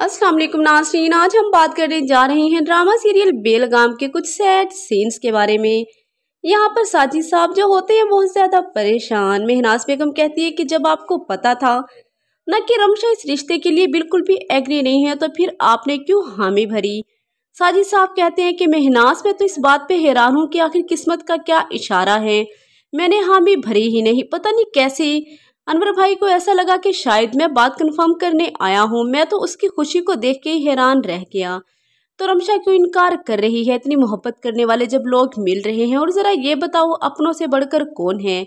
अस्सलाम वालेकुम नासरीन आज हम बात करने जा रहे हैं ड्रामा सीरियल बेलगाम के कुछ सैड सीन्स के बारे में यहाँ पर साजी साहब जो होते हैं बहुत ज़्यादा परेशान मेहनाज बेगम कहती है कि जब आपको पता था न कि रमशा इस रिश्ते के लिए बिल्कुल भी एग्री नहीं है तो फिर आपने क्यों हामी भरी साजी साहब कहते हैं कि मेहनाज में तो इस बात पर हैरान हूँ कि आखिर किस्मत का क्या इशारा है मैंने हामी भरी ही नहीं पता नहीं कैसे अनवर भाई को ऐसा लगा कि शायद मैं बात कंफर्म करने आया हूँ मैं तो उसकी खुशी को देख के ही हैरान रह गया तो रमशा क्यों इनकार कर रही है इतनी मोहब्बत करने वाले जब लोग मिल रहे हैं और ज़रा ये बताओ अपनों से बढ़कर कौन है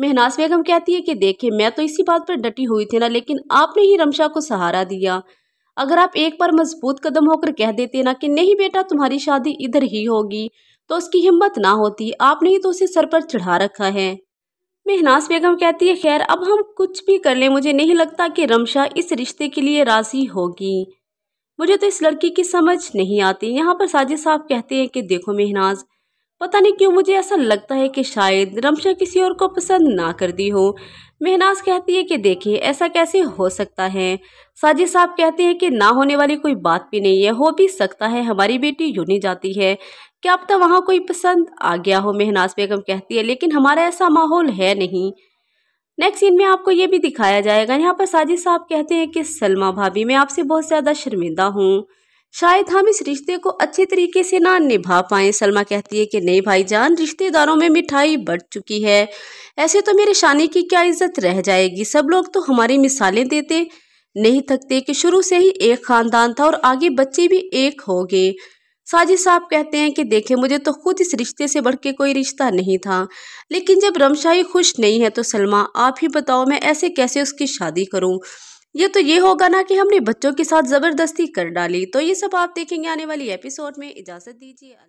मेहनास बेगम कहती है कि देखे मैं तो इसी बात पर डटी हुई थी ना लेकिन आपने ही रमशा को सहारा दिया अगर आप एक बार मजबूत कदम होकर कह देते ना कि नहीं बेटा तुम्हारी शादी इधर ही होगी तो उसकी हिम्मत ना होती आपने ही तो उसे सर पर चढ़ा रखा है मेहनाज बेगम कहती है खैर अब हम कुछ भी कर लें मुझे नहीं लगता कि रमशा इस रिश्ते के लिए राज़ी होगी मुझे तो इस लड़की की समझ नहीं आती यहाँ पर साजिद साहब कहते हैं कि देखो मेहनाज पता नहीं क्यों मुझे ऐसा लगता है कि शायद रमशा किसी और को पसंद ना कर दी हो मेहनाज कहती है कि देखिए ऐसा कैसे हो सकता है साजिद साहब कहते हैं कि ना होने वाली कोई बात भी नहीं है हो भी सकता है हमारी बेटी यूनी जाती है कि अब तो वहाँ कोई पसंद आ गया हो मेहनाज बेगम कहती है लेकिन हमारा ऐसा माहौल है नहीं नेक्स्ट सीन में आपको ये भी दिखाया जाएगा यहाँ पर साजिद साहब कहते हैं कि सलमा भाभी मैं आपसे बहुत ज़्यादा शर्मिंदा हूँ शायद हम इस रिश्ते को अच्छे तरीके से ना निभा पाएँ सलमा कहती है कि नहीं भाई जान रिश्तेदारों में मिठाई बढ़ चुकी है ऐसे तो मेरे शानी की क्या इज्जत रह जाएगी सब लोग तो हमारी मिसालें देते नहीं थकते कि शुरू से ही एक खानदान था और आगे बच्चे भी एक हो गए साजिद साहब कहते हैं कि देखे मुझे तो खुद इस रिश्ते से बढ़ के कोई रिश्ता नहीं था लेकिन जब रमशाही खुश नहीं है तो सलमा आप ही बताओ मैं ऐसे कैसे उसकी शादी करूँ ये तो ये होगा ना कि हमने बच्चों के साथ ज़बरदस्ती कर डाली तो ये सब आप देखेंगे आने वाली एपिसोड में इजाज़त दीजिए